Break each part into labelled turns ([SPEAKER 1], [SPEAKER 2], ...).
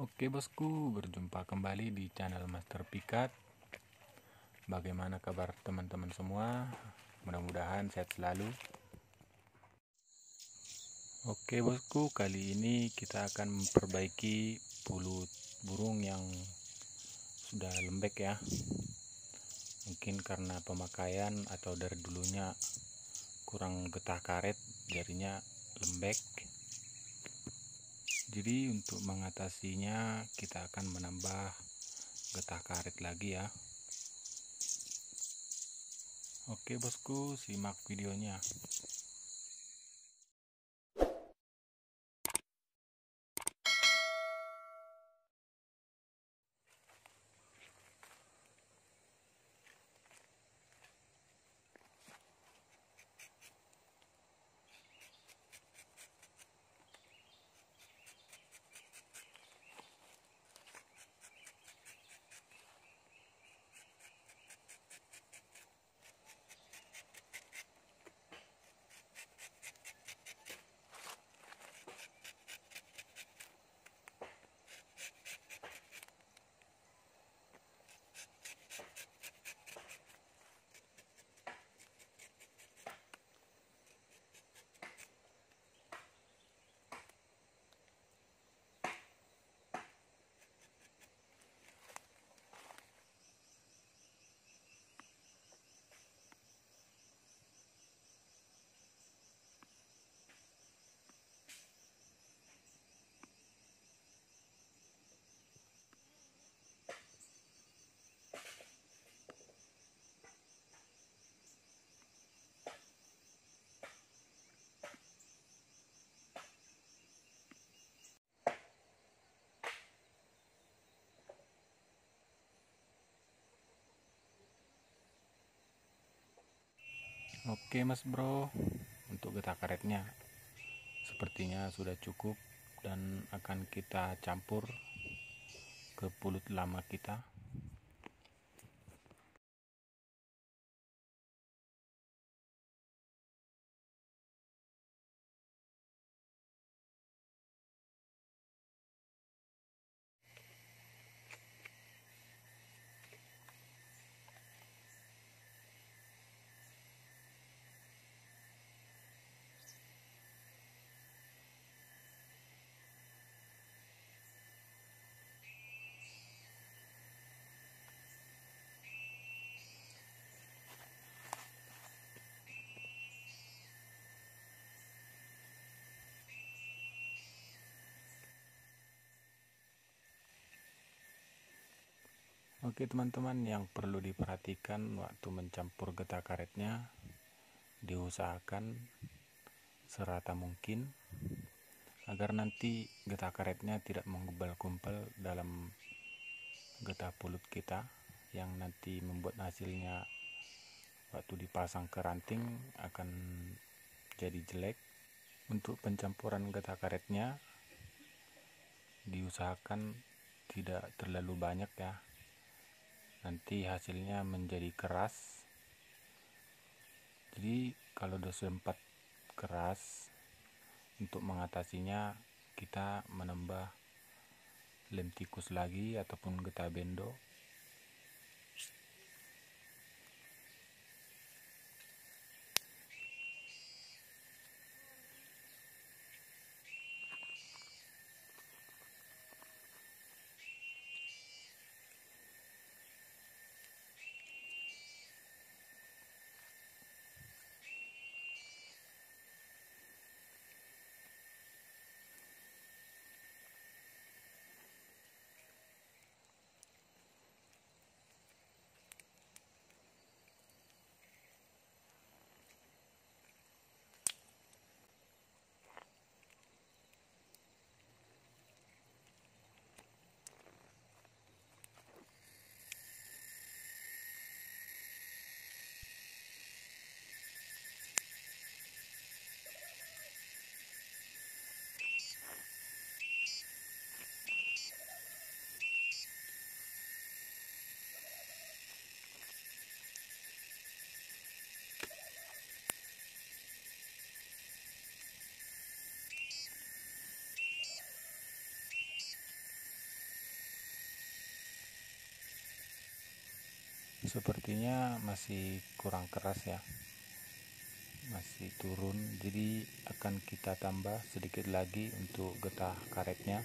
[SPEAKER 1] Oke bosku, berjumpa kembali di channel Master Pikat. Bagaimana kabar teman-teman semua? Mudah-mudahan sehat selalu. Oke bosku, kali ini kita akan memperbaiki bulu burung yang sudah lembek ya. Mungkin karena pemakaian atau dari dulunya kurang getah karet, jadinya lembek jadi untuk mengatasinya kita akan menambah getah karet lagi ya oke bosku simak videonya Oke mas bro, untuk getah karetnya sepertinya sudah cukup dan akan kita campur ke pulut lama kita. Oke teman-teman yang perlu diperhatikan waktu mencampur getah karetnya diusahakan serata mungkin agar nanti getah karetnya tidak menggubal-gumpal dalam getah pulut kita yang nanti membuat hasilnya waktu dipasang ke ranting akan jadi jelek untuk pencampuran getah karetnya diusahakan tidak terlalu banyak ya nanti hasilnya menjadi keras jadi kalau dosis 4 keras untuk mengatasinya kita menambah lem tikus lagi ataupun getah bendo sepertinya masih kurang keras ya masih turun jadi akan kita tambah sedikit lagi untuk getah karetnya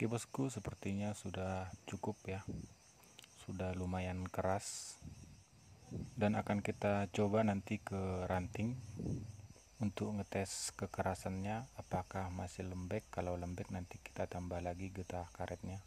[SPEAKER 1] Oke bosku, sepertinya sudah cukup ya. Sudah lumayan keras. Dan akan kita coba nanti ke ranting untuk ngetes kekerasannya apakah masih lembek. Kalau lembek nanti kita tambah lagi getah karetnya.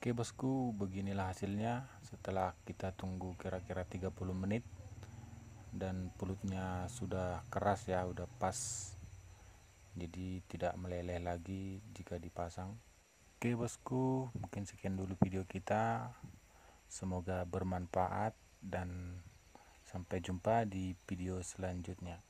[SPEAKER 1] Oke bosku, beginilah hasilnya setelah kita tunggu kira-kira 30 menit dan pelutnya sudah keras ya, udah pas. Jadi tidak meleleh lagi jika dipasang. Oke bosku, mungkin sekian dulu video kita. Semoga bermanfaat dan sampai jumpa di video selanjutnya.